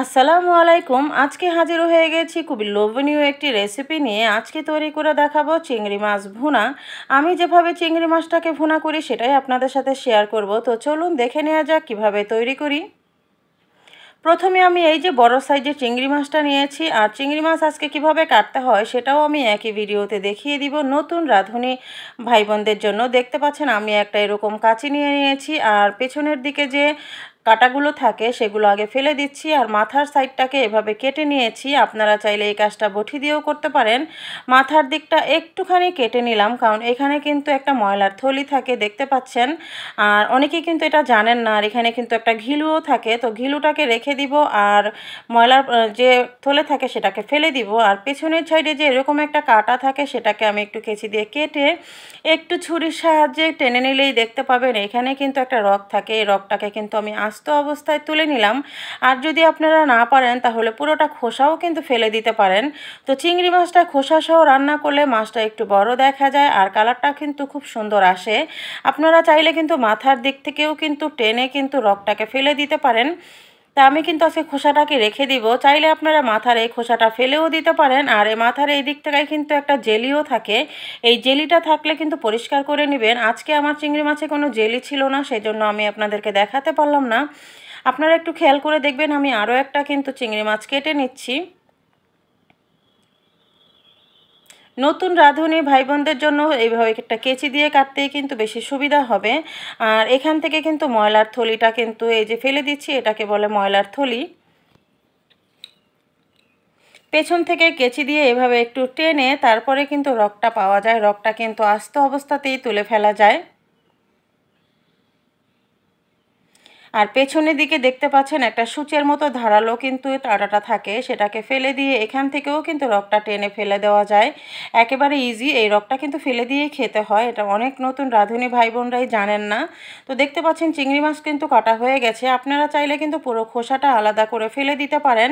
আসসালামু আলাইকুম আজকে হাজির হয়ে গেছি খুবই লোভনীয় একটি রেসিপি নিয়ে আজকে তৈরি করে দেখাবো চিংড়ি মাছ ভুনা আমি যেভাবে চিংড়ি মাছটাকে ভুনা করি সেটাই আপনাদের সাথে শেয়ার করব তো চলুন দেখে নেওয়া যাক কীভাবে তৈরি করি প্রথমে আমি এই যে বড় সাইজের চিংড়ি মাছটা নিয়েছি আর চিংড়ি মাছ আজকে কিভাবে কাটতে হয় সেটাও আমি একই ভিডিওতে দেখিয়ে দিব নতুন রাঁধুনি ভাই বোনদের জন্য দেখতে পাচ্ছেন আমি একটা এরকম কাঁচি নিয়ে নিয়েছি আর পেছনের দিকে যে কাটাগুলো থাকে সেগুলো আগে ফেলে দিচ্ছি আর মাথার সাইডটাকে এভাবে কেটে নিয়েছি আপনারা চাইলে এই কাজটা বঠি দিয়েও করতে পারেন মাথার দিকটা একটুখানি কেটে নিলাম কারণ এখানে কিন্তু একটা ময়লার থলি থাকে দেখতে পাচ্ছেন আর অনেকেই কিন্তু এটা জানেন না আর এখানে কিন্তু একটা ঘিলুও থাকে তো ঘিলুটাকে রেখে দিব আর ময়লার যে থলে থাকে সেটাকে ফেলে দিব আর পেছনের সাইডে যে এরকম একটা কাটা থাকে সেটাকে আমি একটু কেচি দিয়ে কেটে একটু ছুরির সাহায্যে টেনে নিলেই দেখতে পাবেন এখানে কিন্তু একটা রক থাকে এই রকটাকে কিন্তু আমি আস্ত অবস্থায় তুলে নিলাম আর যদি আপনারা না পারেন তাহলে পুরোটা খোসাও কিন্তু ফেলে দিতে পারেন তো চিংড়ি মাছটা খোসা সহ রান্না করলে মাছটা একটু বড় দেখা যায় আর কালারটা কিন্তু খুব সুন্দর আসে আপনারা চাইলে কিন্তু মাথার দিক থেকেও কিন্তু টেনে কিন্তু রকটাকে ফেলে দিতে পারেন তা আমি কিন্তু আজকে খোসাটাকে রেখে দিব চাইলে আপনারা মাথার এই খোসাটা ফেলেও দিতে পারেন আর এই মাথার এই দিক থেকে কিন্তু একটা জেলিও থাকে এই জেলিটা থাকলে কিন্তু পরিষ্কার করে নেবেন আজকে আমার চিংড়ি মাছে কোনো জেলি ছিল না সেই জন্য আমি আপনাদেরকে দেখাতে পারলাম না আপনারা একটু খেয়াল করে দেখবেন আমি আরও একটা কিন্তু চিংড়ি মাছ কেটে নিচ্ছি নতুন রাঁধুনি ভাই বোনদের জন্য এইভাবে একটা কেচি দিয়ে কাটতেই কিন্তু বেশি সুবিধা হবে আর এখান থেকে কিন্তু ময়লার থলিটা কিন্তু এই যে ফেলে দিচ্ছি এটাকে বলে ময়লার থলি পেছন থেকে কেচি দিয়ে এভাবে একটু টেনে তারপরে কিন্তু রকটা পাওয়া যায় রকটা কিন্তু আস্ত অবস্থাতেই তুলে ফেলা যায় আর পেছনের দিকে দেখতে পাচ্ছেন একটা সূচের মতো ধারালো কিন্তু তাড়াটা থাকে সেটাকে ফেলে দিয়ে এখান থেকেও কিন্তু রকটা টেনে ফেলে দেওয়া যায় একেবারে ইজি এই রকটা কিন্তু ফেলে দিয়েই খেতে হয় এটা অনেক নতুন রাঁধুনি ভাই বোনরাই জানেন না তো দেখতে পাচ্ছেন চিংড়ি মাছ কিন্তু কাটা হয়ে গেছে আপনারা চাইলে কিন্তু পুরো খোসাটা আলাদা করে ফেলে দিতে পারেন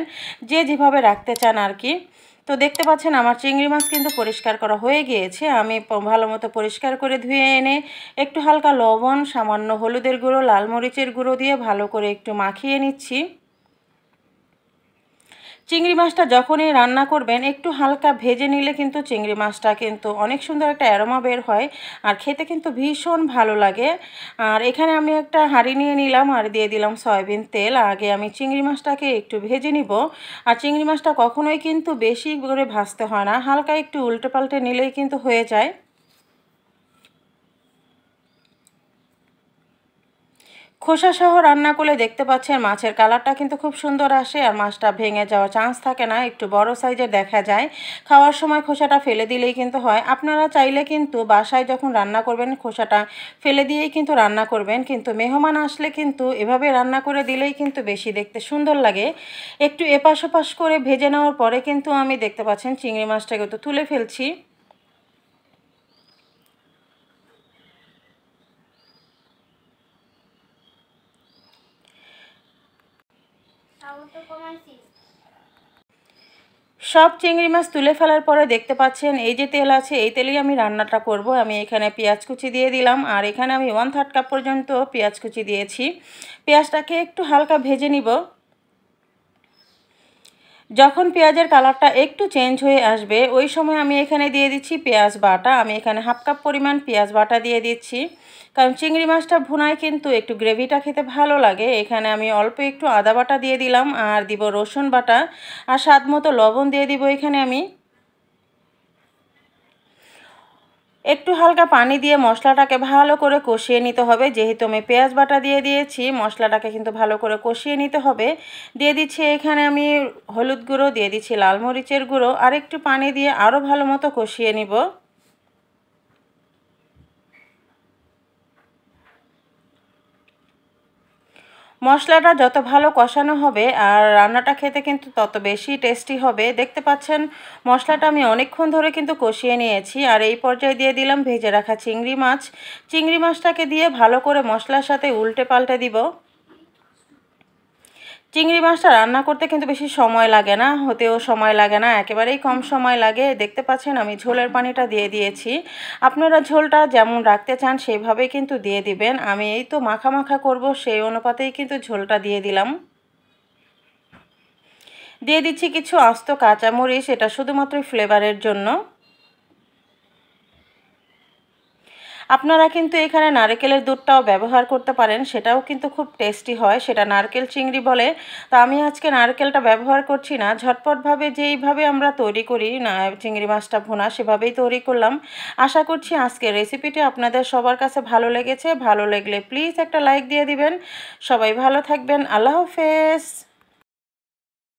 যে যেভাবে রাখতে চান আর কি তো দেখতে পাচ্ছেন আমার চিংড়ি মাছ কিন্তু পরিষ্কার করা হয়ে গিয়েছে আমি ভালো মতো পরিষ্কার করে ধুয়ে এনে একটু হালকা লবণ সামান্য হলুদের গুঁড়ো লাল মরিচের গুঁড়ো দিয়ে ভালো করে একটু মাখিয়ে নিচ্ছি চিংড়ি মাছটা যখনই রান্না করবেন একটু হালকা ভেজে নিলে কিন্তু চিংড়ি মাছটা কিন্তু অনেক সুন্দর একটা অ্যারোমা বের হয় আর খেতে কিন্তু ভীষণ ভালো লাগে আর এখানে আমি একটা হাঁড়ি নিয়ে নিলাম আর দিয়ে দিলাম সয়াবিন তেল আগে আমি চিংড়ি মাছটাকে একটু ভেজে নিব আর চিংড়ি মাছটা কখনোই কিন্তু বেশি করে ভাজতে হয় না হালকা একটু উল্টে পাল্টে নিলেই কিন্তু হয়ে যায় খোসাসহ রান্না করলে দেখতে পাচ্ছেন মাছের কালারটা কিন্তু খুব সুন্দর আসে আর মাছটা ভেঙে যাওয়ার চান্স থাকে না একটু বড় সাইজের দেখা যায় খাওয়ার সময় খোসাটা ফেলে দিলেই কিন্তু হয় আপনারা চাইলে কিন্তু বাসায় যখন রান্না করবেন খোসাটা ফেলে দিয়েই কিন্তু রান্না করবেন কিন্তু মেহমান আসলে কিন্তু এভাবে রান্না করে দিলেই কিন্তু বেশি দেখতে সুন্দর লাগে একটু এপাশ ওপাশ করে ভেজে নেওয়ার পরে কিন্তু আমি দেখতে পাচ্ছেন চিংড়ি মাছটা কিন্তু তুলে ফেলছি সব চিংড়ি মাছ তুলে ফেলার পরে দেখতে পাচ্ছেন এই যে তেল আছে এই তেলেই আমি রান্নাটা করব আমি এখানে পেঁয়াজ কুচি দিয়ে দিলাম আর এখানে আমি ওয়ান থার্ড কাপ পর্যন্ত পেঁয়াজ কুচি দিয়েছি পেঁয়াজটাকে একটু হালকা ভেজে নিব যখন পেঁয়াজের কালারটা একটু চেঞ্জ হয়ে আসবে ওই সময় আমি এখানে দিয়ে দিচ্ছি পেঁয়াজ বাটা আমি এখানে হাফ কাপ পরিমাণ পেঁয়াজ বাটা দিয়ে দিচ্ছি কারণ চিংড়ি মাছটা ভুনায় কিন্তু একটু গ্রেভিটা খেতে ভালো লাগে এখানে আমি অল্প একটু আদা বাটা দিয়ে দিলাম আর দিব রসুন বাটা আর স্বাদ মতো লবণ দিয়ে দিব এখানে আমি একটু হালকা পানি দিয়ে মশলাটাকে ভালো করে কষিয়ে নিতে হবে যেহেতু আমি পেঁয়াজ বাটা দিয়ে দিয়েছি মশলাটাকে কিন্তু ভালো করে কষিয়ে নিতে হবে দিয়ে দিচ্ছি এখানে আমি হলুদ গুঁড়ো দিয়ে দিচ্ছি লাল মরিচের গুঁড়ো আর একটু পানি দিয়ে আরও ভালো মতো কষিয়ে নিব মশলাটা যত ভালো কষানো হবে আর রান্নাটা খেতে কিন্তু তত বেশি টেস্টি হবে দেখতে পাচ্ছেন মশলাটা আমি অনেকক্ষণ ধরে কিন্তু কষিয়ে নিয়েছি আর এই পর্যায়ে দিয়ে দিলাম ভেজে রাখা চিংড়ি মাছ চিংড়ি মাছটাকে দিয়ে ভালো করে মশলার সাথে উল্টে পাল্টে দিব চিংড়ি মাছটা রান্না করতে কিন্তু বেশি সময় লাগে না হতেও সময় লাগে না একেবারেই কম সময় লাগে দেখতে পাচ্ছেন আমি ঝোলের পানিটা দিয়ে দিয়েছি আপনারা ঝোলটা যেমন রাখতে চান সেইভাবেই কিন্তু দিয়ে দিবেন আমি এই তো মাখা মাখা করব সেই অনুপাতেই কিন্তু ঝোলটা দিয়ে দিলাম দিয়ে দিচ্ছি কিছু আস্ত কাঁচামরিচ এটা শুধুমাত্র ফ্লেভারের জন্য আপনারা কিন্তু এখানে নারকেলের দুধটাও ব্যবহার করতে পারেন সেটাও কিন্তু খুব টেস্টি হয় সেটা নারকেল চিংড়ি বলে তো আমি আজকে নারকেলটা ব্যবহার করছি না ঝটপটভাবে যেইভাবে আমরা তৈরি করি না চিংড়ি মাছটা ভোনা সেভাবেই তৈরি করলাম আশা করছি আজকের রেসিপিটি আপনাদের সবার কাছে ভালো লেগেছে ভালো লাগলে প্লিজ একটা লাইক দিয়ে দিবেন সবাই ভালো থাকবেন আল্লাহ হাফেজ